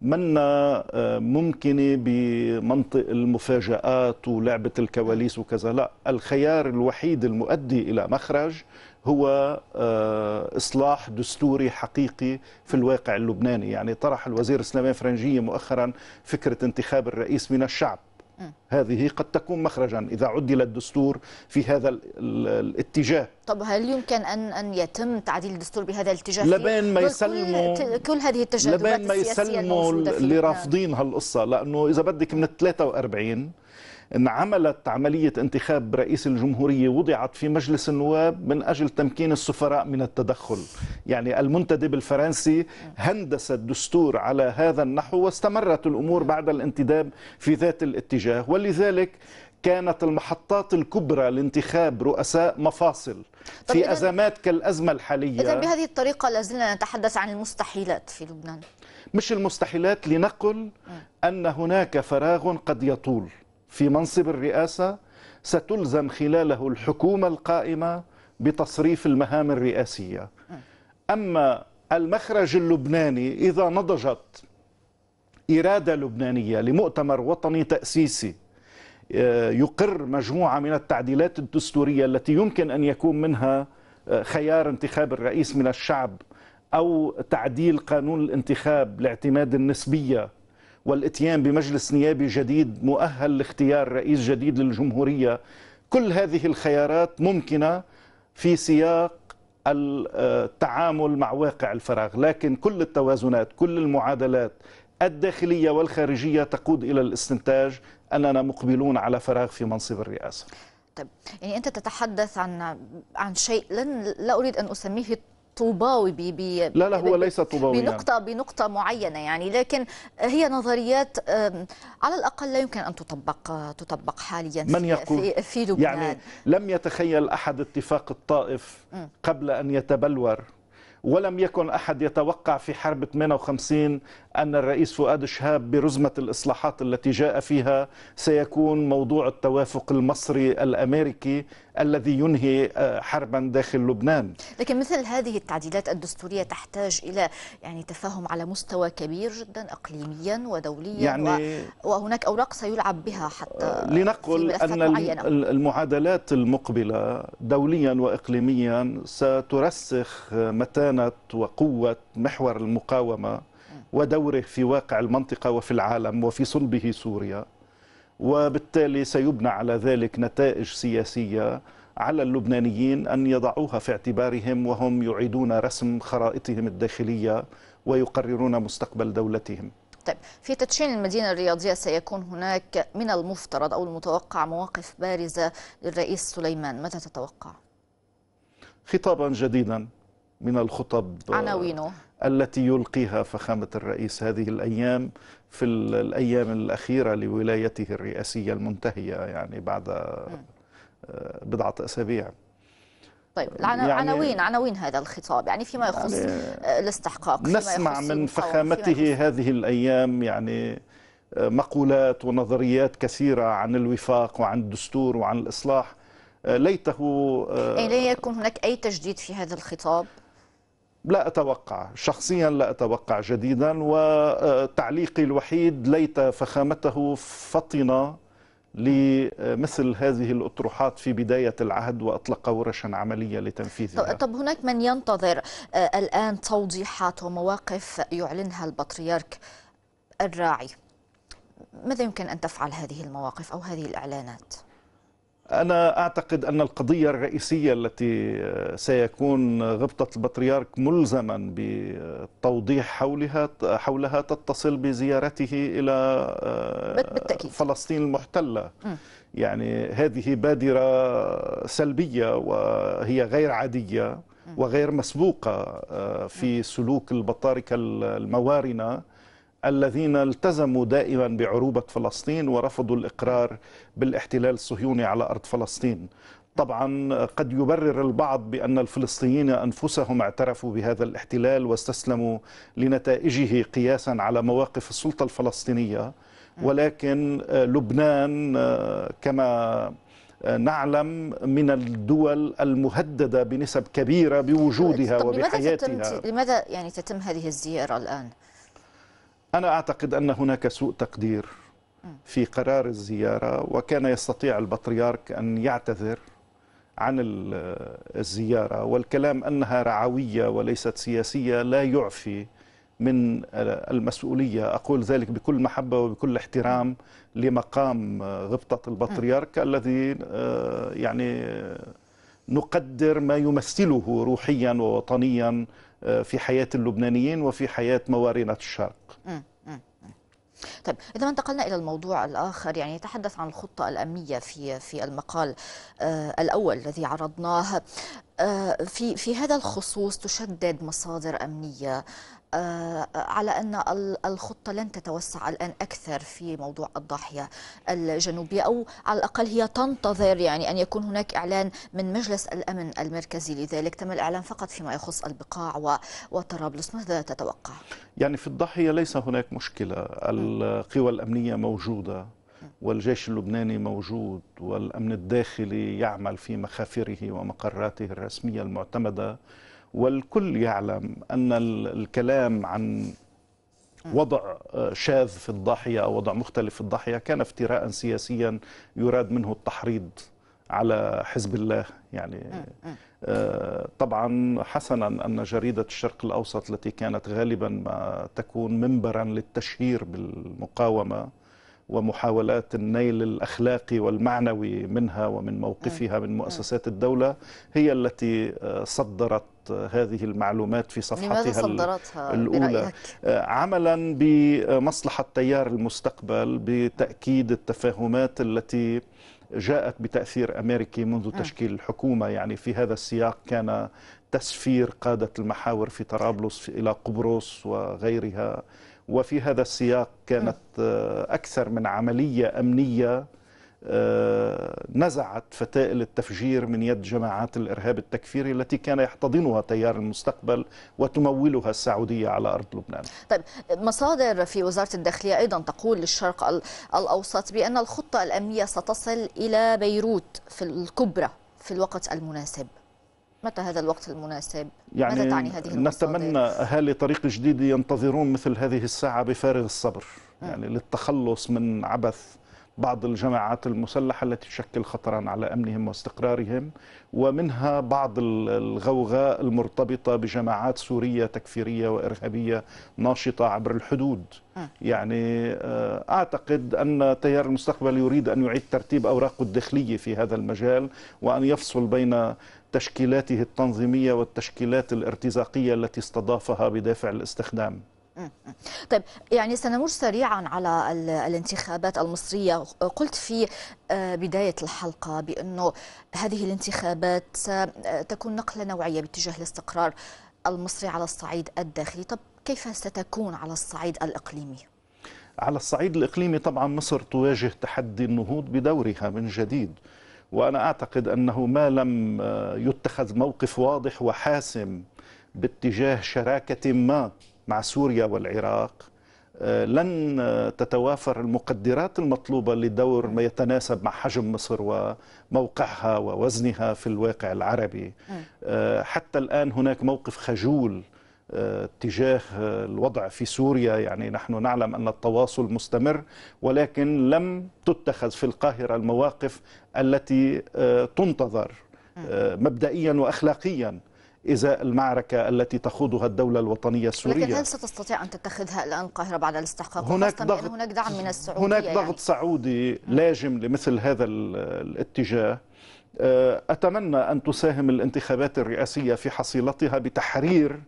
منا آه، ممكنة بمنطق المفاجآت ولعبة الكواليس وكذا لا الخيار الوحيد المؤدي إلى مخرج هو آه، إصلاح دستوري حقيقي في الواقع اللبناني يعني طرح الوزير سليمان فرنجية مؤخرا فكرة انتخاب الرئيس من الشعب هذه قد تكون مخرجا إذا عدل الدستور في هذا الاتجاه طب هل يمكن أن أن يتم تعديل الدستور بهذا الاتجاه لبين ما يسلموا كل هذه التجاذبات لبين ما يسلموا اللي رافضين هالقصة لأنه إذا بدك من 43 انعملت عملية انتخاب رئيس الجمهورية وضعت في مجلس النواب من أجل تمكين السفراء من التدخل يعني المنتدب الفرنسي هندس الدستور على هذا النحو واستمرت الأمور بعد الانتداب في ذات الاتجاه ولذلك كانت المحطات الكبرى لانتخاب رؤساء مفاصل في أزمات كالأزمة الحالية إذا بهذه الطريقة لازلنا نتحدث عن المستحيلات في لبنان مش المستحيلات لنقل أن هناك فراغ قد يطول في منصب الرئاسة ستلزم خلاله الحكومة القائمة بتصريف المهام الرئاسية أما المخرج اللبناني إذا نضجت إرادة لبنانية لمؤتمر وطني تأسيسي آه، يقر مجموعة من التعديلات الدستورية التي يمكن أن يكون منها آه، خيار انتخاب الرئيس من الشعب أو تعديل قانون الانتخاب لاعتماد النسبية والاتيان بمجلس نيابي جديد مؤهل لاختيار رئيس جديد للجمهوريه كل هذه الخيارات ممكنه في سياق التعامل مع واقع الفراغ لكن كل التوازنات كل المعادلات الداخليه والخارجيه تقود الى الاستنتاج اننا مقبلون على فراغ في منصب الرئاسه طيب يعني انت تتحدث عن عن شيء لن لا اريد ان اسميه طوباوي بي بي لا لا هو ليس طوباوي بنقطة يعني. بنقطة معينة يعني لكن هي نظريات على الأقل لا يمكن أن تطبق تطبق حاليا من يقول في, في لبنان يعني لم يتخيل أحد اتفاق الطائف قبل أن يتبلور ولم يكن أحد يتوقع في حرب 58 أن الرئيس فؤاد شهاب برزمة الإصلاحات التي جاء فيها سيكون موضوع التوافق المصري الأمريكي الذي ينهي آه، حربا داخل لبنان لكن مثل هذه التعديلات الدستورية تحتاج إلى يعني تفاهم على مستوى كبير جدا أقليميا ودوليا يعني وهناك أوراق سيلعب بها حتى آه، لنقل أن معينة. المعادلات المقبلة دوليا وإقليميا سترسخ متانة وقوة محور المقاومة ودوره في واقع المنطقة وفي العالم وفي صلبه سوريا وبالتالي سيبنى على ذلك نتائج سياسية على اللبنانيين أن يضعوها في اعتبارهم وهم يعيدون رسم خرائطهم الداخلية ويقررون مستقبل دولتهم طيب في تدشين المدينة الرياضية سيكون هناك من المفترض أو المتوقع مواقف بارزة للرئيس سليمان متى تتوقع؟ خطابا جديدا من الخطب عناوينه التي يلقيها فخامة الرئيس هذه الأيام في الأيام الأخيرة لولايته الرئاسية المنتهية يعني بعد آه، بضعة أسابيع طيب يعني عناوين عناوين هذا الخطاب يعني فيما يخص يعني الاستحقاق فيما نسمع يخص من فخامته فيما هذه الأيام يعني آه، مقولات ونظريات كثيرة عن الوفاق وعن الدستور وعن الإصلاح آه، ليته يعني لا يكون هناك أي تجديد في هذا الخطاب لا أتوقع شخصيا لا أتوقع جديدا وتعليقي الوحيد ليت فخامته فطنة لمثل هذه الأطروحات في بداية العهد وأطلق ورشا عملية لتنفيذها طيب، طب هناك من ينتظر آه، الآن توضيحات ومواقف يعلنها البطريرك الراعي ماذا يمكن أن تفعل هذه المواقف أو هذه الإعلانات؟ أنا أعتقد أن القضية الرئيسية التي آه، سيكون غبطة البطريرك ملزما بالتوضيح حولها حولها تتصل بزيارته إلى آه، بالتأكيد. فلسطين المحتلة يعني هذه بادرة سلبية وهي غير عادية وغير مسبوقة آه، في سلوك البطاركة الموارنة الذين التزموا دائما بعروبة فلسطين ورفضوا الإقرار بالاحتلال الصهيوني على أرض فلسطين طبعا قد يبرر البعض بأن الفلسطينيين أنفسهم اعترفوا بهذا الاحتلال واستسلموا لنتائجه قياسا على مواقف السلطة الفلسطينية ولكن آه، لبنان آه، كما آه، نعلم من الدول المهددة بنسب كبيرة بوجودها وبحياتها لماذا يعني تتم هذه الزيارة الآن؟ أنا أعتقد أن هناك سوء تقدير في قرار الزيارة وكان يستطيع البطريرك أن يعتذر عن الزيارة والكلام أنها رعوية وليست سياسية لا يعفي من المسؤولية أقول ذلك بكل محبة وبكل احترام لمقام غبطة البطريرك الذي آه، يعني آه، نقدر ما يمثله روحيا ووطنيا آه، في حياة اللبنانيين وفي حياة موارنة الشرق طيب إذا انتقلنا إلى الموضوع الآخر يعني يتحدث عن الخطة الأمنية في في المقال آه، الأول الذي عرضناه آه، في في هذا الخصوص تشدد مصادر أمنية آه، على أن الخطة لن تتوسع الآن أكثر في موضوع الضاحية الجنوبية أو على الأقل هي تنتظر يعني أن يكون هناك إعلان من مجلس الأمن المركزي لذلك تم الإعلان فقط فيما يخص البقاع وطرابلس ماذا تتوقع؟ يعني في الضاحية ليس هناك مشكلة القوى الأمنية موجودة والجيش اللبناني موجود والأمن الداخلي يعمل في مخافره ومقراته الرسمية المعتمدة والكل يعلم أن الكلام عن وضع آه، شاذ في الضاحية أو وضع مختلف في الضاحية كان افتراء سياسيا يراد منه التحريض على حزب الله يعني آه، طبعا حسنا أن جريدة الشرق الأوسط التي كانت غالبا ما تكون منبرا للتشهير بالمقاومة ومحاولات النيل الأخلاقي والمعنوي منها ومن موقفها من مؤسسات الدولة هي التي آه، صدرت آه، هذه المعلومات في صفحتها الأولى آه، عملا بمصلحة تيار المستقبل بتأكيد التفاهمات التي جاءت بتأثير أمريكي منذ تشكيل الحكومة يعني في هذا السياق كان تسفير قادة المحاور في طرابلس إلى قبرص وغيرها وفي هذا السياق كانت آه، أكثر من عملية أمنية آه، نزعت فتائل التفجير من يد جماعات الإرهاب التكفيري التي كان يحتضنها تيار المستقبل وتمولها السعودية على أرض لبنان طيب مصادر في وزارة الداخلية أيضا تقول للشرق الأوسط بأن الخطة الأمنية ستصل إلى بيروت في الكبرى في الوقت المناسب متى هذا الوقت المناسب؟ يعني ماذا تعني هذه المصادر؟ نتمنى أهالي طريق جديد ينتظرون مثل هذه الساعة بفارغ الصبر يعني للتخلص من عبث بعض الجماعات المسلحة التي تشكل خطرا على أمنهم واستقرارهم ومنها بعض الغوغاء المرتبطة بجماعات سورية تكفيرية وإرهابية ناشطة عبر الحدود يعني آه، أعتقد أن تيار المستقبل يريد أن يعيد ترتيب أوراقه الداخلية في هذا المجال وأن يفصل بين تشكيلاته التنظيمية والتشكيلات الارتزاقية التي استضافها بدافع الاستخدام طيب يعني سنمر سريعا على الانتخابات المصرية قلت في آه، بداية الحلقة بأنه هذه الانتخابات تكون نقلة نوعية باتجاه الاستقرار المصري على الصعيد الداخلي طب كيف ستكون على الصعيد الإقليمي؟ على الصعيد الإقليمي طبعا مصر تواجه تحدي النهوض بدورها من جديد وأنا أعتقد أنه ما لم آه، يتخذ موقف واضح وحاسم باتجاه شراكة ما مع سوريا والعراق آه، لن آه، تتوافر المقدرات المطلوبة لدور ما يتناسب مع حجم مصر وموقعها ووزنها في الواقع العربي حتى الآن هناك موقف خجول تجاه آه، الوضع في سوريا يعني نحن نعلم أن التواصل مستمر ولكن لم تتخذ في القاهرة المواقف التي آه، تنتظر آه، مبدئيا وأخلاقيا إزاء المعركة التي تخوضها الدولة الوطنية السورية لكن هل ستستطيع أن تتخذها الآن القاهرة بعد الاستحقاق هناك ضغط هناك دعم من السعودية هناك يعني. ضغط يعني. سعودي لاجم لمثل هذا الاتجاه أتمنى أن تساهم الانتخابات الرئاسية في حصيلتها بتحرير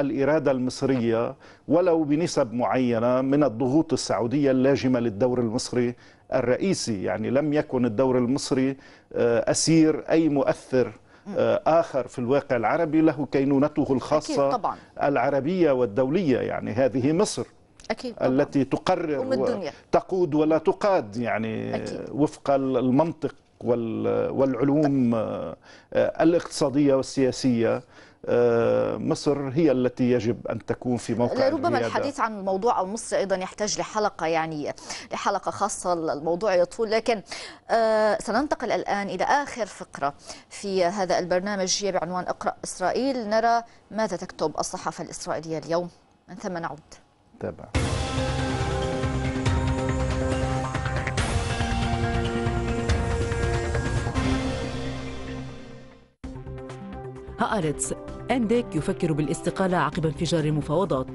الاراده المصريه ولو بنسب معينه من الضغوط السعوديه اللاجمه للدور المصري الرئيسي، يعني لم يكن الدور المصري آه، اسير اي مؤثر آه، آخر في الواقع العربي له كينونته الخاصة طبعاً. العربية والدولية يعني هذه مصر أكيد التي تقرر تقود ولا تقاد يعني أكيد. وفق المنطق والعلوم آه، الاقتصادية والسياسية آه، مصر هي التي يجب أن تكون في موقع ربما الحديث عن الموضوع أو مصر أيضا يحتاج لحلقة يعني لحلقة خاصة الموضوع يطول لكن آه، سننتقل الآن إلى آخر فقرة في هذا البرنامج هي بعنوان اقرأ إسرائيل نرى ماذا تكتب الصحافة الإسرائيلية اليوم من ثم نعود تابع هأرتس أنديك يفكر بالاستقالة عقب انفجار المفاوضات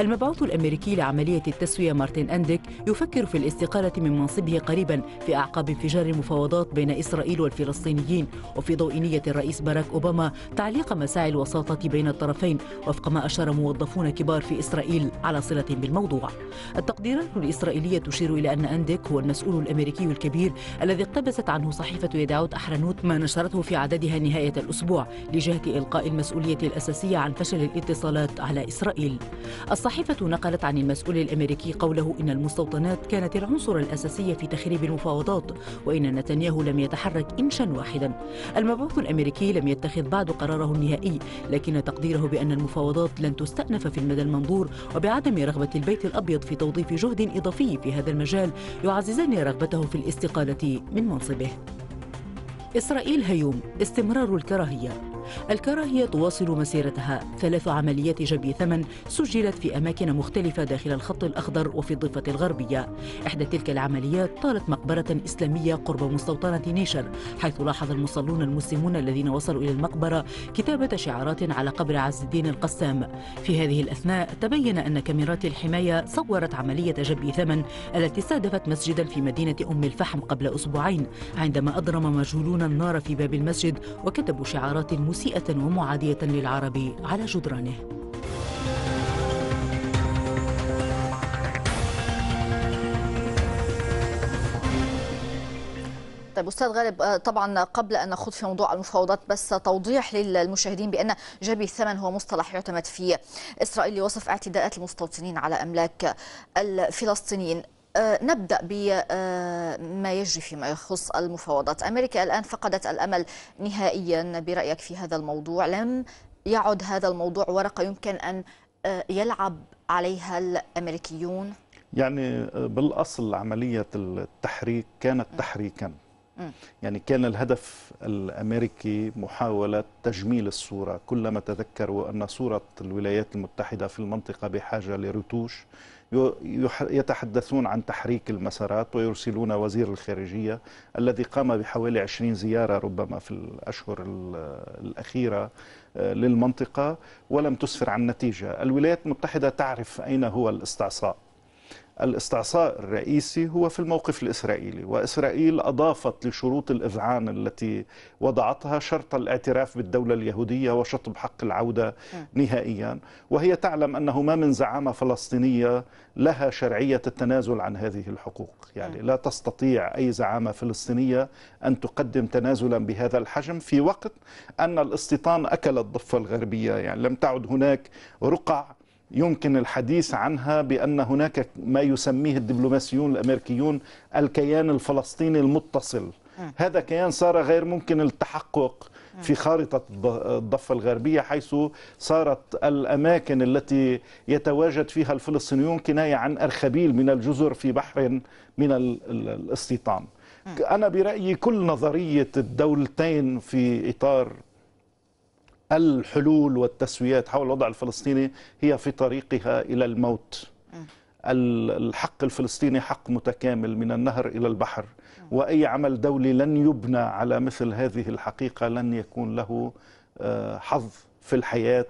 المبعوث الأمريكي لعملية التسوية مارتن أندك يفكر في الاستقالة من منصبه قريبا في أعقاب انفجار المفاوضات بين إسرائيل والفلسطينيين وفي ضوء نية الرئيس باراك أوباما تعليق مساعي الوساطة بين الطرفين وفق ما أشار موظفون كبار في إسرائيل على صلة بالموضوع التقديرات الإسرائيلية تشير إلى أن أندك هو المسؤول الأمريكي الكبير الذي اقتبست عنه صحيفة يدعوت أحرنوت ما نشرته في عددها نهاية الأسبوع لجهة إلقاء المسؤولية الأساسية عن فشل الاتصالات على إسرائيل الصحيفة نقلت عن المسؤول الأمريكي قوله إن المستوطنات كانت العنصر الأساسي في تخريب المفاوضات وإن نتنياهو لم يتحرك إنشا واحدا المبعوث الأمريكي لم يتخذ بعد قراره النهائي لكن تقديره بأن المفاوضات لن تستأنف في المدى المنظور وبعدم رغبة البيت الأبيض في توظيف جهد إضافي في هذا المجال يعززان رغبته في الاستقالة من منصبه إسرائيل هيوم استمرار الكراهية الكراهية تواصل مسيرتها ثلاث عمليات جبي ثمن سجلت في أماكن مختلفة داخل الخط الأخضر وفي الضفة الغربية إحدى تلك العمليات طالت مقبرة إسلامية قرب مستوطنة نيشر حيث لاحظ المصلون المسلمون الذين وصلوا إلى المقبرة كتابة شعارات على قبر عز الدين القسام في هذه الأثناء تبين أن كاميرات الحماية صورت عملية جبي ثمن التي استهدفت مسجدا في مدينة أم الفحم قبل أسبوعين عندما أضرم مجهولون النار في باب المسجد وكتبوا شعارات مسلمة مسيئة ومعادية للعرب على جدرانه طيب استاذ غالب آه، طبعا قبل ان نخوض في موضوع المفاوضات بس توضيح للمشاهدين بان جبي الثمن هو مصطلح يعتمد في اسرائيل لوصف اعتداءات المستوطنين على املاك الفلسطينيين أه، نبدأ بما أه، يجري فيما يخص المفاوضات أمريكا الآن فقدت الأمل نهائيا برأيك في هذا الموضوع لم يعد هذا الموضوع ورقة يمكن أن أه، يلعب عليها الأمريكيون يعني بالأصل عملية التحريك كانت تحريكا يعني كان الهدف الأمريكي محاولة تجميل الصورة كلما تذكروا أن صورة الولايات المتحدة في المنطقة بحاجة لرتوش يتحدثون عن تحريك المسارات ويرسلون وزير الخارجية الذي قام بحوالي 20 زيارة ربما في الأشهر الأخيرة آه، للمنطقة ولم تسفر عن نتيجة الولايات المتحدة تعرف أين هو الاستعصاء الاستعصاء الرئيسي هو في الموقف الإسرائيلي وإسرائيل أضافت لشروط الإذعان التي وضعتها شرط الاعتراف بالدولة اليهودية وشطب حق العودة نهائيا وهي تعلم أنه ما من زعامة فلسطينية لها شرعية التنازل عن هذه الحقوق يعني لا تستطيع أي زعامة فلسطينية أن تقدم تنازلا بهذا الحجم في وقت أن الاستيطان أكل الضفة الغربية يعني لم تعد هناك رقع يمكن الحديث عنها بأن هناك ما يسميه الدبلوماسيون الأمريكيون الكيان الفلسطيني المتصل هذا كيان صار غير ممكن التحقق في خارطة الضفة الغربية حيث صارت الأماكن التي يتواجد فيها الفلسطينيون كناية عن أرخبيل من الجزر في بحر من الاستيطان أنا برأيي كل نظرية الدولتين في إطار الحلول والتسويات حول الوضع الفلسطيني هي في طريقها إلى الموت الحق الفلسطيني حق متكامل من النهر إلى البحر وأي عمل دولي لن يبنى على مثل هذه الحقيقة لن يكون له آه، حظ في الحياة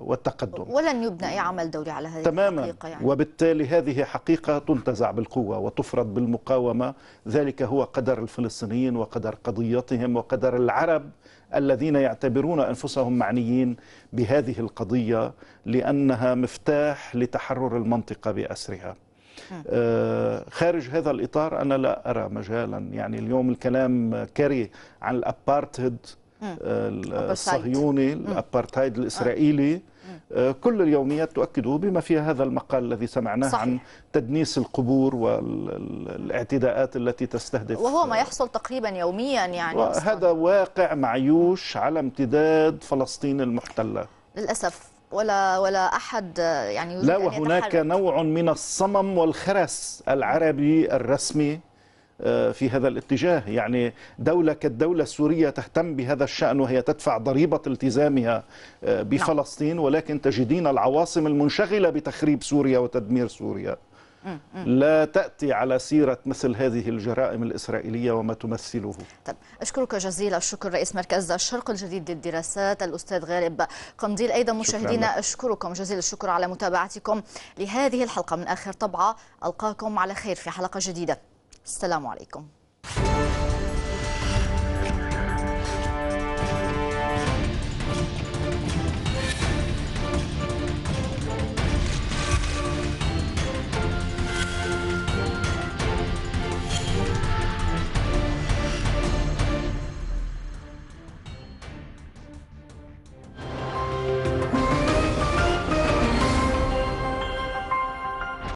والتقدم ولن يبنى أي عمل دولي على هذه تماما الحقيقة يعني. وبالتالي هذه حقيقة تنتزع بالقوة وتفرض بالمقاومة ذلك هو قدر الفلسطينيين وقدر قضيتهم وقدر العرب الذين يعتبرون انفسهم معنيين بهذه القضيه لانها مفتاح لتحرر المنطقه باسرها. نعم. آه، خارج هذا الاطار انا لا ارى مجالا يعني اليوم الكلام كاري عن الابارتهيد نعم. آه، الصهيوني نعم. الابارتهيد آه. الاسرائيلي آه، كل اليوميات تؤكده بما فيها هذا المقال الذي سمعناه صحيح. عن تدنيس القبور والاعتداءات التي تستهدف وهو ما يحصل تقريبا يوميا يعني هذا واقع معيوش على امتداد فلسطين المحتله للاسف ولا ولا احد يعني لا وهناك نوع من الصمم والخرس العربي الرسمي آه، في هذا الاتجاه يعني دولة كالدولة السورية تهتم بهذا الشأن وهي تدفع ضريبة التزامها آه، بفلسطين نعم. ولكن تجدين العواصم المنشغلة بتخريب سوريا وتدمير سوريا لا تأتي على سيرة مثل هذه الجرائم الإسرائيلية وما تمثله طب أشكرك جزيل الشكر رئيس مركز الشرق الجديد للدراسات الأستاذ غالب قنديل أيضا مشاهدينا أشكركم جزيل الشكر على متابعتكم لهذه الحلقة من آخر طبعة ألقاكم على خير في حلقة جديدة السلام عليكم